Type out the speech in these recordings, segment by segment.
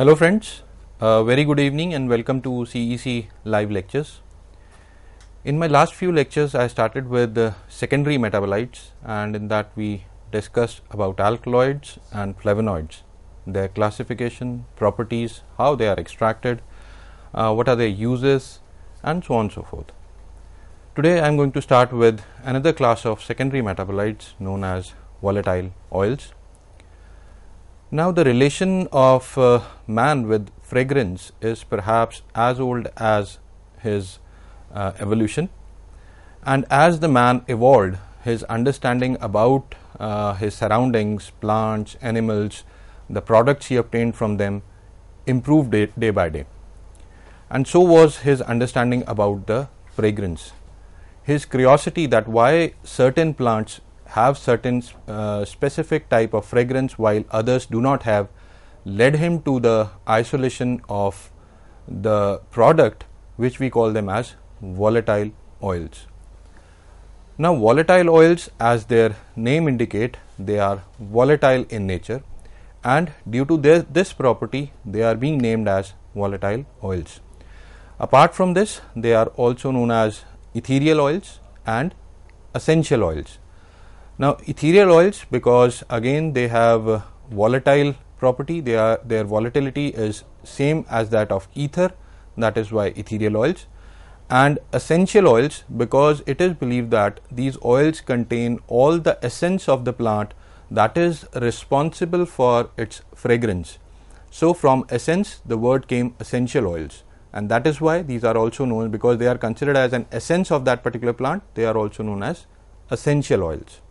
Hello friends, uh, very good evening and welcome to CEC live lectures. In my last few lectures I started with the secondary metabolites and in that we discussed about alkaloids and flavonoids, their classification, properties, how they are extracted, uh, what are their uses and so on and so forth. Today I am going to start with another class of secondary metabolites known as volatile oils now, the relation of uh, man with fragrance is perhaps as old as his uh, evolution, and as the man evolved, his understanding about uh, his surroundings, plants, animals, the products he obtained from them improved day, day by day. And so was his understanding about the fragrance. His curiosity that why certain plants have certain uh, specific type of fragrance while others do not have led him to the isolation of the product which we call them as volatile oils now volatile oils as their name indicate they are volatile in nature and due to their, this property they are being named as volatile oils apart from this they are also known as ethereal oils and essential oils now, ethereal oils, because again they have volatile property, they are, their volatility is same as that of ether, that is why ethereal oils. And essential oils, because it is believed that these oils contain all the essence of the plant that is responsible for its fragrance. So, from essence, the word came essential oils, and that is why these are also known because they are considered as an essence of that particular plant, they are also known as essential oils.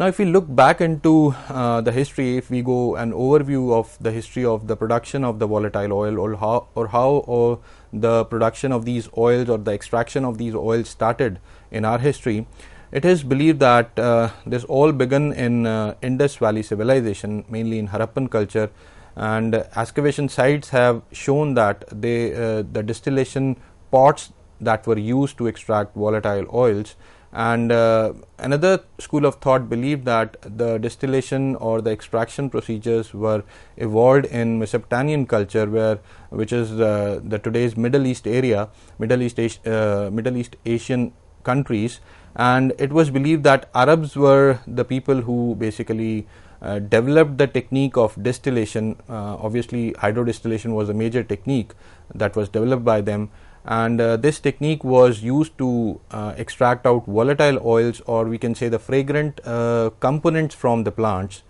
Now, if we look back into uh, the history, if we go an overview of the history of the production of the volatile oil, or how, or how or the production of these oils or the extraction of these oils started in our history, it is believed that uh, this all began in uh, Indus Valley civilization, mainly in Harappan culture, and excavation sites have shown that they uh, the distillation pots that were used to extract volatile oils and uh, another school of thought believed that the distillation or the extraction procedures were evolved in Mesopotamian culture, where which is the, uh, the today's Middle East area, Middle East uh, Middle East Asian countries, and it was believed that Arabs were the people who basically uh, developed the technique of distillation. Uh, obviously, hydrodistillation was a major technique that was developed by them and uh, this technique was used to uh, extract out volatile oils or we can say the fragrant uh, components from the plants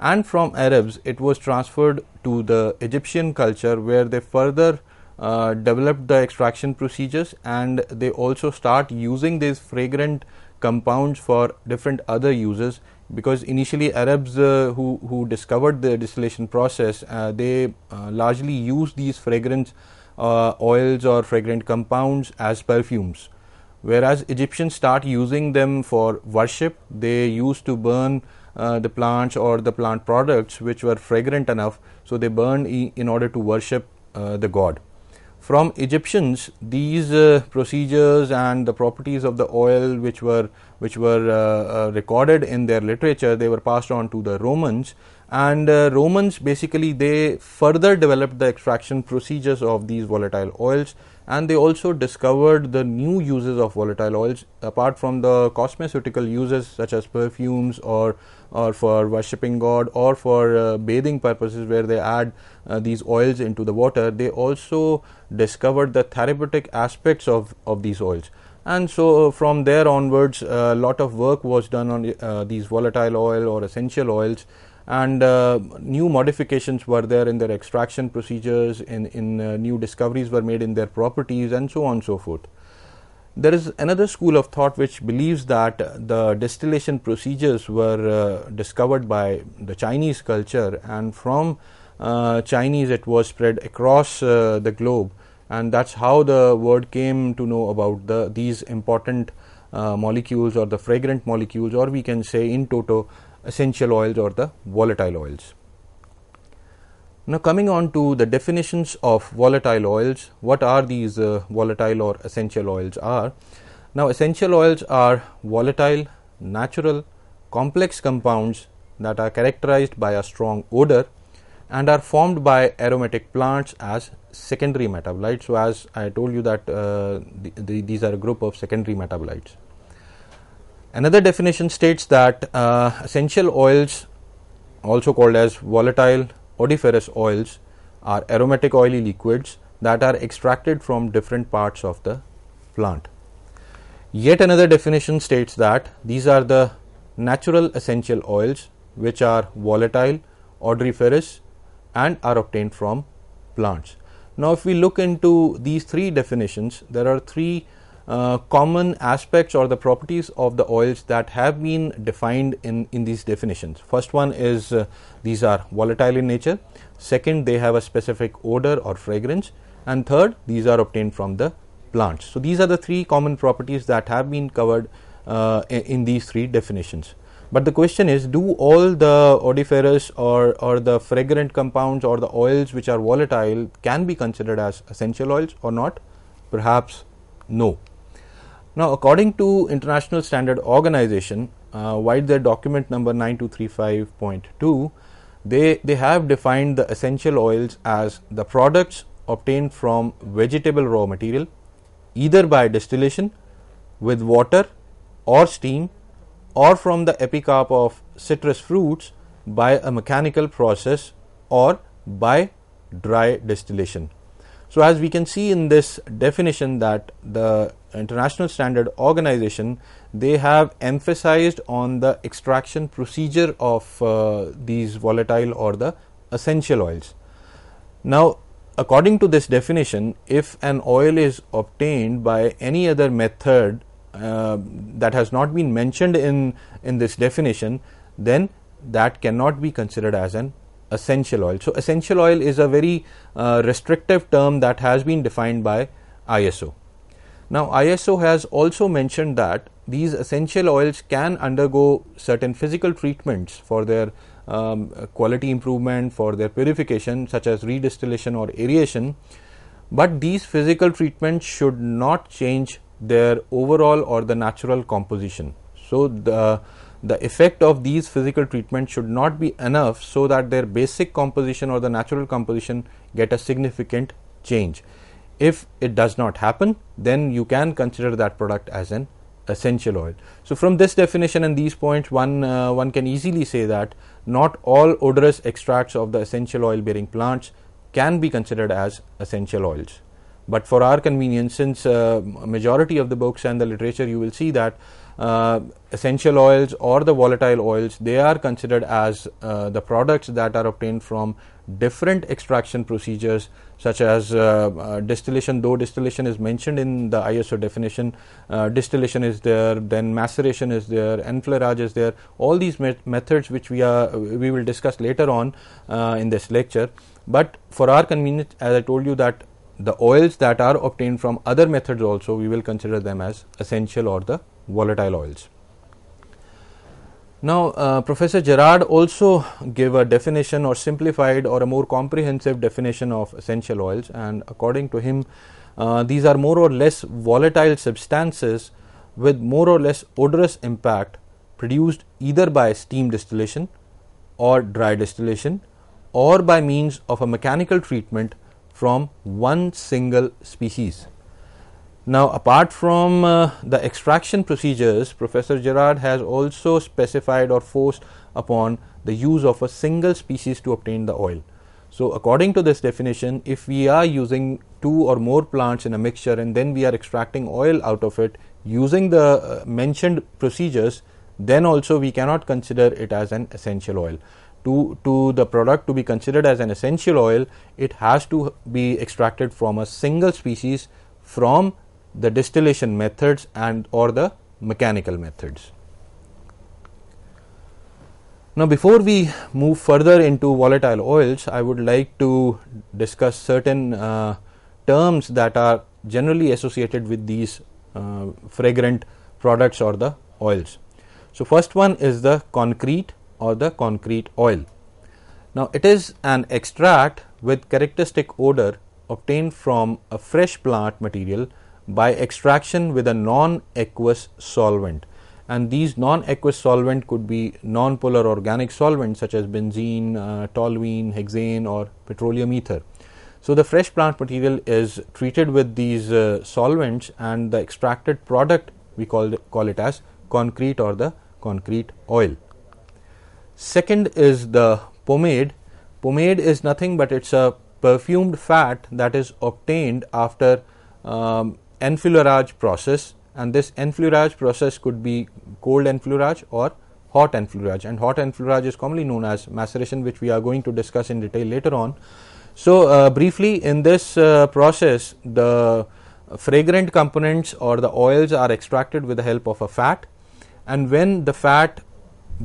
and from arabs it was transferred to the egyptian culture where they further uh, developed the extraction procedures and they also start using these fragrant compounds for different other uses because initially arabs uh, who who discovered the distillation process uh, they largely used these fragrance uh, oils or fragrant compounds as perfumes. Whereas Egyptians start using them for worship, they used to burn uh, the plants or the plant products which were fragrant enough, so they burned e- in order to worship uh, the god. From Egyptians, these uh, procedures and the properties of the oil which were which were uh, uh, recorded in their literature, they were passed on to the Romans, and uh, romans basically they further developed the extraction procedures of these volatile oils and they also discovered the new uses of volatile oils apart from the cosmeceutical uses such as perfumes or or for worshipping god or for uh, bathing purposes where they add uh, these oils into the water they also discovered the therapeutic aspects of of these oils and so uh, from there onwards a lot of work was done on uh, these volatile oil or essential oils and uh, new modifications were there in their extraction procedures in, in uh, new discoveries were made in their properties and so on and so forth there is another school of thought which believes that the distillation procedures were uh, discovered by the chinese culture and from uh, chinese it was spread across uh, the globe and that's how the world came to know about the these important uh, molecules or the fragrant molecules or we can say in toto essential oils or the volatile oils. Now, coming on to the definitions of volatile oils, what are these uh, volatile or essential oils are? Now, essential oils are volatile, natural, complex compounds that are characterized by a strong odor and are formed by aromatic plants as secondary metabolites. So, as I told you that uh, the, the, these are a group of secondary metabolites. Another definition states that uh, essential oils, also called as volatile odoriferous oils, are aromatic oily liquids that are extracted from different parts of the plant. Yet another definition states that these are the natural essential oils which are volatile, odoriferous, and are obtained from plants. Now, if we look into these three definitions, there are three uh, common aspects or the properties of the oils that have been defined in, in these definitions. First one is uh, these are volatile in nature. Second, they have a specific odor or fragrance. And third, these are obtained from the plants. So, these are the three common properties that have been covered uh, in these three definitions. But the question is, do all the odoriferous or, or the fragrant compounds or the oils which are volatile can be considered as essential oils or not? Perhaps no. Now, according to International Standard Organization, uh, while their document number 9235.2, they, they have defined the essential oils as the products obtained from vegetable raw material, either by distillation with water or steam, or from the epicarp of citrus fruits by a mechanical process or by dry distillation. So, as we can see in this definition that the international standard organization they have emphasized on the extraction procedure of uh, these volatile or the essential oils now according to this definition if an oil is obtained by any other method uh, that has not been mentioned in in this definition then that cannot be considered as an essential oil so essential oil is a very uh, restrictive term that has been defined by iso now, ISO has also mentioned that these essential oils can undergo certain physical treatments for their um, quality improvement, for their purification, such as redistillation or aeration, but these physical treatments should not change their overall or the natural composition. So, the the effect of these physical treatments should not be enough so that their basic composition or the natural composition get a significant change. If it does not happen, then you can consider that product as an essential oil. So from this definition and these points, one uh, one can easily say that not all odorous extracts of the essential oil bearing plants can be considered as essential oils. But for our convenience, since uh, majority of the books and the literature, you will see that uh, essential oils or the volatile oils, they are considered as uh, the products that are obtained from different extraction procedures such as uh, uh, distillation though distillation is mentioned in the ISO definition uh, distillation is there then maceration is there enfleurage is there all these met methods which we are we will discuss later on uh, in this lecture but for our convenience as I told you that the oils that are obtained from other methods also we will consider them as essential or the volatile oils. Now, uh, Professor Gerard also gave a definition or simplified or a more comprehensive definition of essential oils and according to him, uh, these are more or less volatile substances with more or less odorous impact produced either by steam distillation or dry distillation or by means of a mechanical treatment from one single species. Now, apart from uh, the extraction procedures, Professor Gerard has also specified or forced upon the use of a single species to obtain the oil. So, according to this definition, if we are using two or more plants in a mixture and then we are extracting oil out of it using the uh, mentioned procedures, then also we cannot consider it as an essential oil. To, to the product to be considered as an essential oil, it has to be extracted from a single species from the distillation methods and or the mechanical methods. Now, before we move further into volatile oils, I would like to discuss certain uh, terms that are generally associated with these uh, fragrant products or the oils. So, first one is the concrete or the concrete oil. Now, it is an extract with characteristic odor obtained from a fresh plant material by extraction with a non-aqueous solvent and these non-aqueous solvent could be non-polar organic solvents such as benzene, uh, toluene, hexane or petroleum ether. So, the fresh plant material is treated with these uh, solvents and the extracted product we call, it, call it as concrete or the concrete oil. Second is the pomade. Pomade is nothing but it is a perfumed fat that is obtained after um, enfleurage process and this enfleurage process could be cold enfleurage or hot enfleurage and hot enfleurage is commonly known as maceration which we are going to discuss in detail later on. So, uh, briefly in this uh, process the fragrant components or the oils are extracted with the help of a fat and when the fat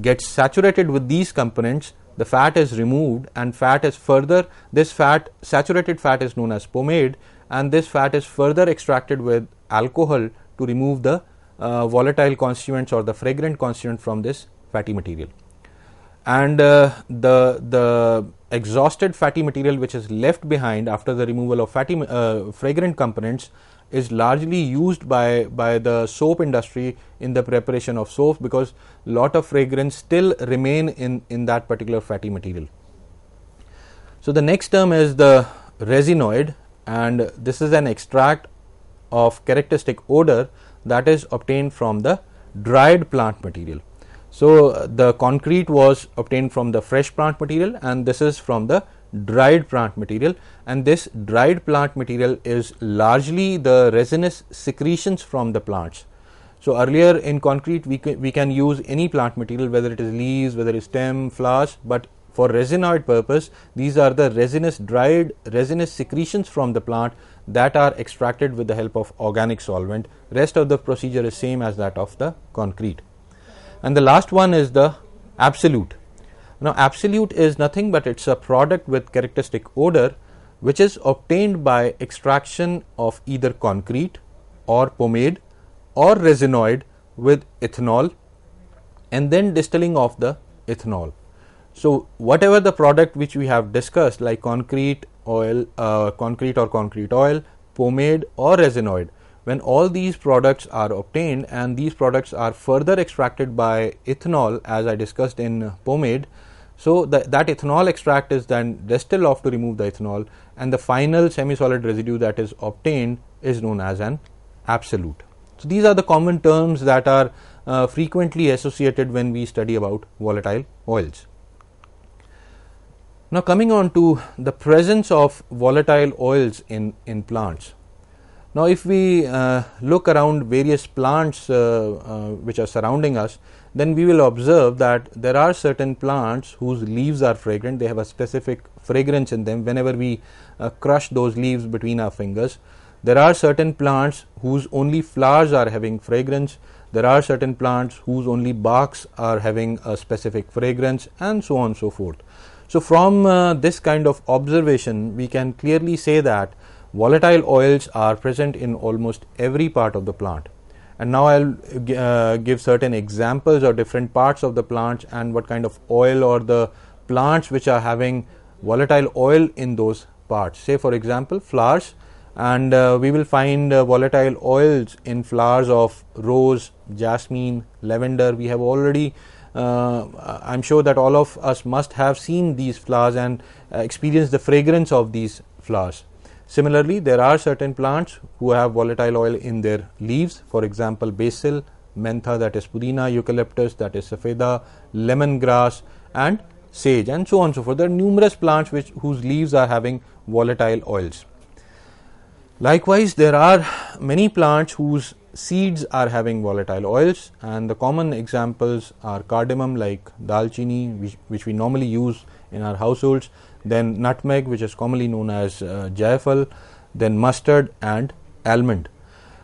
gets saturated with these components the fat is removed and fat is further this fat saturated fat is known as pomade and this fat is further extracted with alcohol to remove the uh, volatile constituents or the fragrant constituent from this fatty material. And uh, the, the exhausted fatty material which is left behind after the removal of fatty uh, fragrant components is largely used by, by the soap industry in the preparation of soap because lot of fragrance still remain in, in that particular fatty material. So, the next term is the resinoid and this is an extract of characteristic odor that is obtained from the dried plant material. So, the concrete was obtained from the fresh plant material and this is from the dried plant material and this dried plant material is largely the resinous secretions from the plants. So, earlier in concrete we, we can use any plant material whether it is leaves, whether it is stem, flowers, but for resinoid purpose, these are the resinous dried resinous secretions from the plant that are extracted with the help of organic solvent. Rest of the procedure is same as that of the concrete. And the last one is the absolute. Now, absolute is nothing but it's a product with characteristic odor which is obtained by extraction of either concrete or pomade or resinoid with ethanol and then distilling of the ethanol. So, whatever the product which we have discussed like concrete, oil, uh, concrete or concrete oil, pomade or resinoid, when all these products are obtained and these products are further extracted by ethanol as I discussed in pomade. So, the, that ethanol extract is then distilled off to remove the ethanol and the final semi-solid residue that is obtained is known as an absolute. So, these are the common terms that are uh, frequently associated when we study about volatile oils. Now, coming on to the presence of volatile oils in, in plants. Now, if we uh, look around various plants uh, uh, which are surrounding us, then we will observe that there are certain plants whose leaves are fragrant, they have a specific fragrance in them whenever we uh, crush those leaves between our fingers. There are certain plants whose only flowers are having fragrance, there are certain plants whose only barks are having a specific fragrance, and so on and so forth. So, from uh, this kind of observation, we can clearly say that volatile oils are present in almost every part of the plant. And now I'll uh, give certain examples or different parts of the plants and what kind of oil or the plants which are having volatile oil in those parts. Say, for example, flowers, and uh, we will find uh, volatile oils in flowers of rose, jasmine, lavender. We have already uh, I'm sure that all of us must have seen these flowers and uh, experienced the fragrance of these flowers. Similarly, there are certain plants who have volatile oil in their leaves, for example, basil, mentha that is pudina, eucalyptus that is safeda, lemongrass, and sage, and so on and so forth. There are numerous plants which, whose leaves are having volatile oils. Likewise, there are many plants whose seeds are having volatile oils and the common examples are cardamom like dalchini which, which we normally use in our households then nutmeg which is commonly known as uh, jaifal then mustard and almond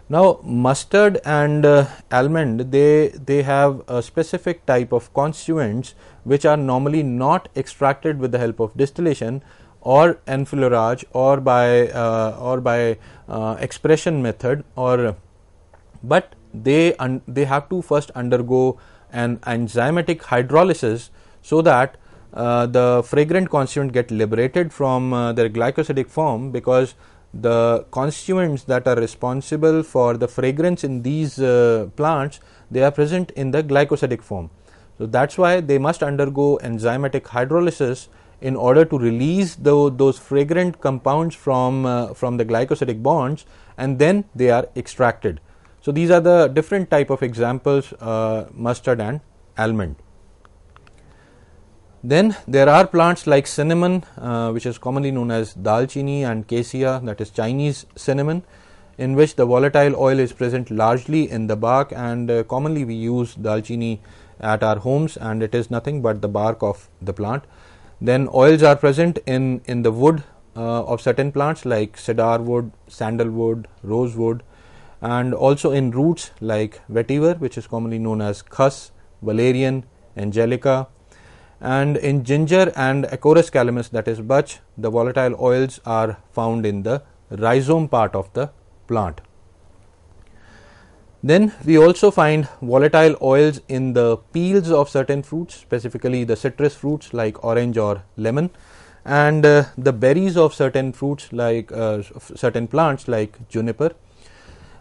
now mustard and uh, almond they they have a specific type of constituents which are normally not extracted with the help of distillation or enfleurage or by uh, or by uh, expression method or but they un- they have to first undergo an enzymatic hydrolysis so that uh, the fragrant constituent get liberated from uh, their glycosidic form because the constituents that are responsible for the fragrance in these uh, plants they are present in the glycosidic form so that's why they must undergo enzymatic hydrolysis in order to release the, those fragrant compounds from uh, from the glycosidic bonds and then they are extracted so, these are the different type of examples uh, mustard and almond. Then there are plants like cinnamon uh, which is commonly known as dalchini and cassia that is Chinese cinnamon in which the volatile oil is present largely in the bark and uh, commonly we use dalchini at our homes and it is nothing but the bark of the plant. Then oils are present in, in the wood uh, of certain plants like cedar wood, sandalwood, rosewood, and also in roots like vetiver, which is commonly known as khus, valerian, angelica, and in ginger and Acorus calamus, that is butch, the volatile oils are found in the rhizome part of the plant. Then we also find volatile oils in the peels of certain fruits, specifically the citrus fruits like orange or lemon, and uh, the berries of certain fruits like uh, certain plants like juniper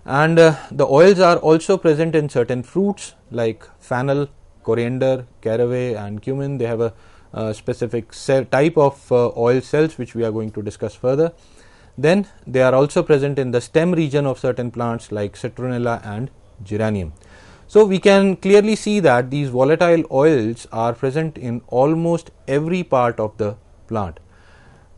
and uh, the oils are also present in certain fruits like fennel coriander caraway and cumin they have a, specific type of uh, oil cells which we are going to discuss further then they are also present in the stem region of certain plants like citronella and geranium so we can clearly see that these volatile oils are present in almost every part of the plant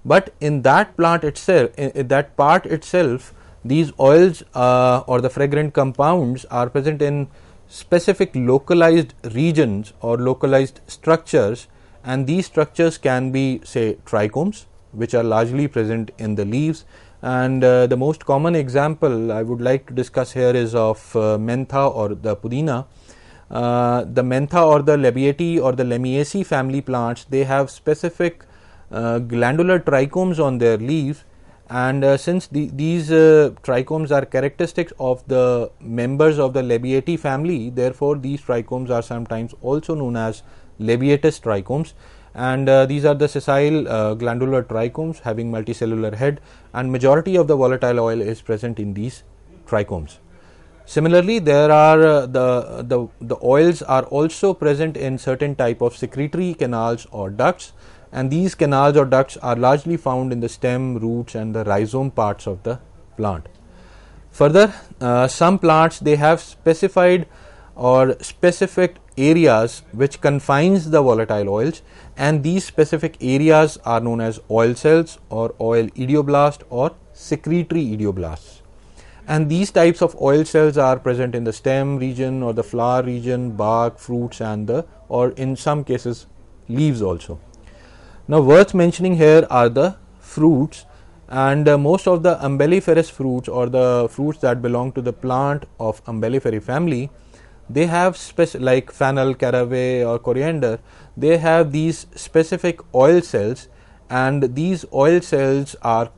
but in that plant itself in that part itself these oils uh, or the fragrant compounds are present in specific localized regions or localized structures, and these structures can be, say, trichomes, which are largely present in the leaves. And uh, the most common example I would like to discuss here is of uh, mentha or the pudina. Uh, the mentha or the labiati or the lemiaceae family plants they have specific uh, glandular trichomes on their leaves and uh, since the, these uh, trichomes are characteristics of the members of the Labiatae family, therefore these trichomes are sometimes also known as Lebietous trichomes. And uh, these are the sessile uh, glandular trichomes having multicellular head, and majority of the volatile oil is present in these trichomes. Similarly, there are uh, the, the the oils are also present in certain type of secretory canals or ducts and these canals or ducts are largely found in the stem, roots, and the rhizome parts of the plant. Further, uh, some plants they have specified or specific areas which confines the volatile oils and these specific areas are known as oil cells or oil idioblast or secretory idioblasts and these types of oil cells are present in the stem region or the flower region bark fruits and the or in some cases leaves also now, worth mentioning here are the fruits and uh, most of the umbelliferous fruits or the fruits that belong to the plant of umbellifer family they have spec- like fennel caraway or coriander they have these specific oil cells and these oil cells are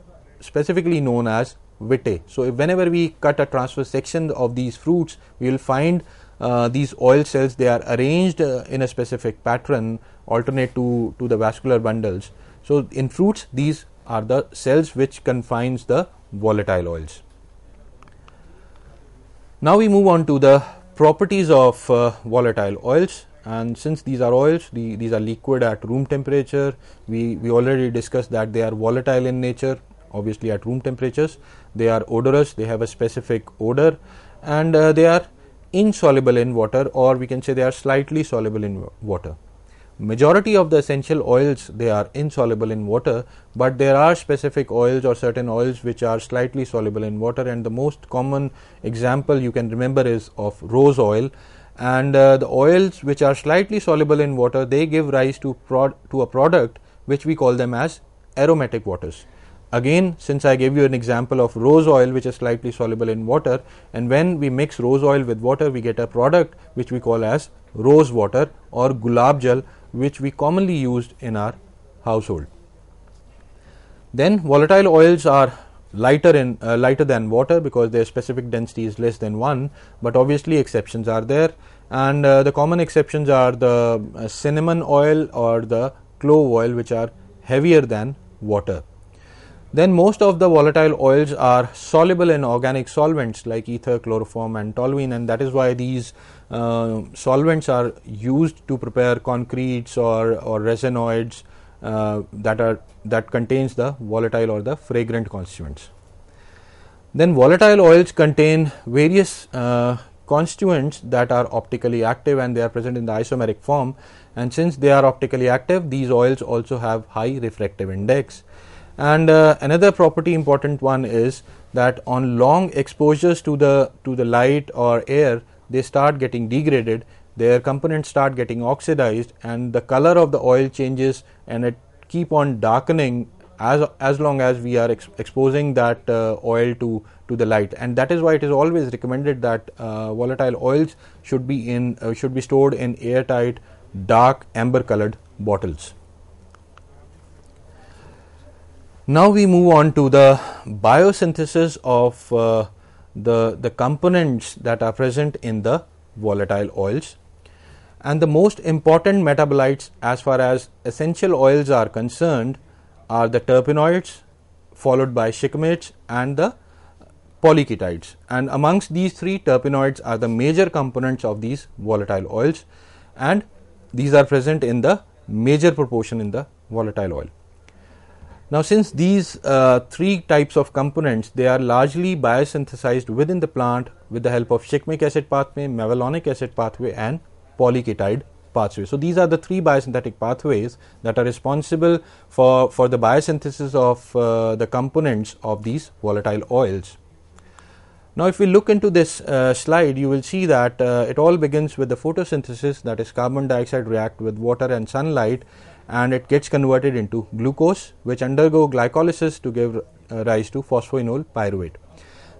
specifically known as vitae so whenever we cut a transverse section of these fruits we will find uh, these oil cells they are arranged uh, in a specific pattern alternate to, to the vascular bundles. So in fruits, these are the cells which confines the volatile oils. Now we move on to the properties of uh, volatile oils and since these are oils the, these are liquid at room temperature we, we already discussed that they are volatile in nature obviously at room temperatures they are odorous they have a specific odor and uh, they are insoluble in water or we can say they are slightly soluble in water majority of the essential oils they are insoluble in water but there are specific oils or certain oils which are slightly soluble in water and the most common example you can remember is of rose oil and uh, the oils which are slightly soluble in water they give rise to prod- to a product which we call them as aromatic waters again since i gave you an example of rose oil which is slightly soluble in water and when we mix rose oil with water we get a product which we call as rose water or gulab jal which we commonly used in our household. Then volatile oils are lighter in uh, lighter than water because their specific density is less than 1 but obviously exceptions are there and uh, the common exceptions are the uh, cinnamon oil or the clove oil which are heavier than water then most of the volatile oils are soluble in organic solvents like ether, chloroform and toluene and that is why these uh, solvents are used to prepare concretes or, or resinoids uh, that are that contains the volatile or the fragrant constituents. Then volatile oils contain various uh, constituents that are optically active and they are present in the isomeric form and since they are optically active these oils also have high refractive index and uh, another property important one is that on long exposures to the to the light or air, they start getting degraded. Their components start getting oxidized, and the color of the oil changes, and it keep on darkening as as long as we are ex- exposing that uh, oil to to the light and that is why it is always recommended that uh, volatile oils should be in uh, should be stored in airtight dark amber colored bottles now we move on to the biosynthesis of uh, the, the components that are present in the volatile oils. And the most important metabolites as far as essential oils are concerned are the terpenoids followed by shikimates and the polyketides. And amongst these three terpenoids are the major components of these volatile oils and these are present in the major proportion in the volatile oil. Now, since these uh, three types of components, they are largely biosynthesized within the plant with the help of shikmic acid pathway, mevalonic acid pathway and polyketide pathway. So, these are the three biosynthetic pathways that are responsible for, for the biosynthesis of uh, the components of these volatile oils. Now, if we look into this uh, slide, you will see that uh, it all begins with the photosynthesis that is carbon dioxide react with water and sunlight and it gets converted into glucose which undergo glycolysis to give uh, rise to phosphoenol pyruvate.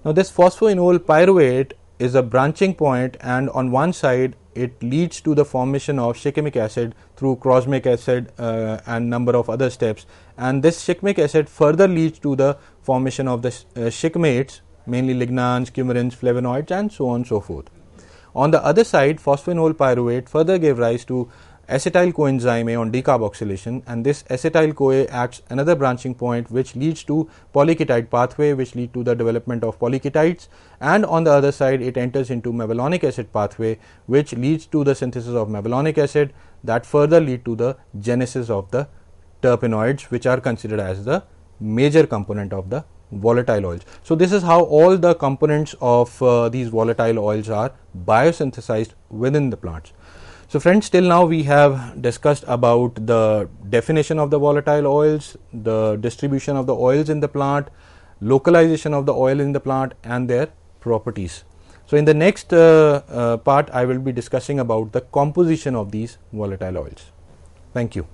Now this phosphoenol pyruvate is a branching point and on one side it leads to the formation of shikimic acid through crosmic acid uh, and number of other steps and this shikimic acid further leads to the formation of the sh- uh, mainly lignans cumarins flavonoids and so on and so forth on the other side phosphoenol pyruvate further gave rise to acetyl coenzyme A on decarboxylation and this acetyl CoA acts another branching point which leads to polyketide pathway which lead to the development of polyketides and on the other side it enters into mevalonic acid pathway which leads to the synthesis of mevalonic acid that further lead to the genesis of the terpenoids which are considered as the major component of the volatile oils. So, this is how all the components of uh, these volatile oils are biosynthesized within the plants. So friends till now we have discussed about the definition of the volatile oils, the distribution of the oils in the plant, localization of the oil in the plant and their properties. So in the next uh, uh, part I will be discussing about the composition of these volatile oils. Thank you.